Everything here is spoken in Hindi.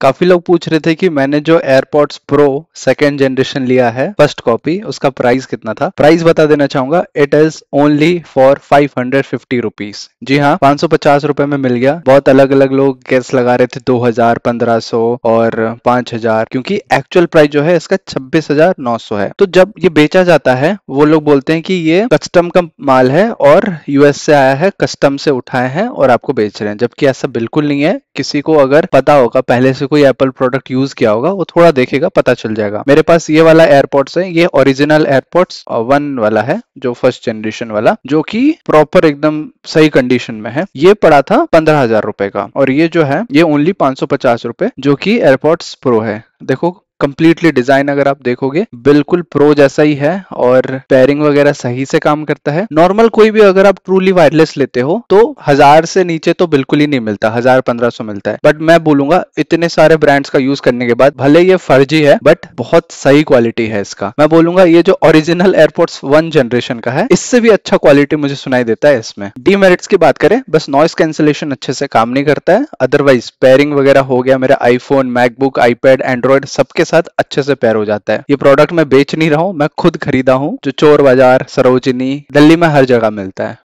काफी लोग पूछ रहे थे कि मैंने जो एयरपोर्ट्स प्रो सेकेंड जनरेशन लिया है फर्स्ट कॉपी उसका प्राइस कितना था प्राइस बता देना चाहूंगा it is only for five hundred fifty rupees जी हाँ पांच सौ पचास रुपए में मिल गया बहुत अलग अलग लोग गैस लगा रहे थे दो हजार पंद्रह सौ और पांच हजार क्योंकि एक्चुअल प्राइस जो है इसका छब्बीस हजार नौ सौ है तो जब ये बेचा जाता है वो लोग बोलते हैं कि ये कस्टम का माल है और यूएस से आया है कस्टम से उठाए हैं और आपको बेच रहे हैं जबकि ऐसा बिल्कुल नहीं है किसी को अगर पता होगा पहले से कोई एप्पल प्रोडक्ट यूज किया होगा वो थोड़ा देखेगा पता चल जाएगा मेरे पास ये वाला एयरपोर्ट्स है ये ओरिजिनल एयरपोर्ट्स वन वाला है जो फर्स्ट जनरेशन वाला जो कि प्रॉपर एकदम सही कंडीशन में है ये पड़ा था पंद्रह हजार रुपए का और ये जो है ये ओनली पांच सौ पचास रुपए जो कि एयरपोर्ट्स प्रो है देखो कम्प्लीटली डिजाइन अगर आप देखोगे बिल्कुल प्रो जैसा ही है और पेयरिंग वगैरह सही से काम करता है नॉर्मल कोई भी अगर आप ट्रूली वायरलेस लेते हो तो हजार से नीचे तो बिल्कुल ही नहीं मिलता हजार पंद्रह सौ मिलता है बट मैं बोलूंगा इतने सारे ब्रांड्स का यूज करने के बाद भले ये फर्जी है बट बहुत सही क्वालिटी है इसका मैं बोलूंगा ये जो ओरिजिनल एयरपोर्ट्स वन जनरेशन का है इससे भी अच्छा क्वालिटी मुझे सुनाई देता है इसमें डीमेरिट्स की बात करें बस नॉइस कैंसिलेशन अच्छे से काम नहीं करता है अदरवाइज पेयरिंग वगैरह हो गया मेरा आईफोन मैकबुक आईपैड एंड्रॉइड सबके साथ अच्छे से पैर हो जाता है ये प्रोडक्ट मैं बेच नहीं रहा हूँ मैं खुद खरीदा हूँ जो चोर बाजार सरोजिनी दिल्ली में हर जगह मिलता है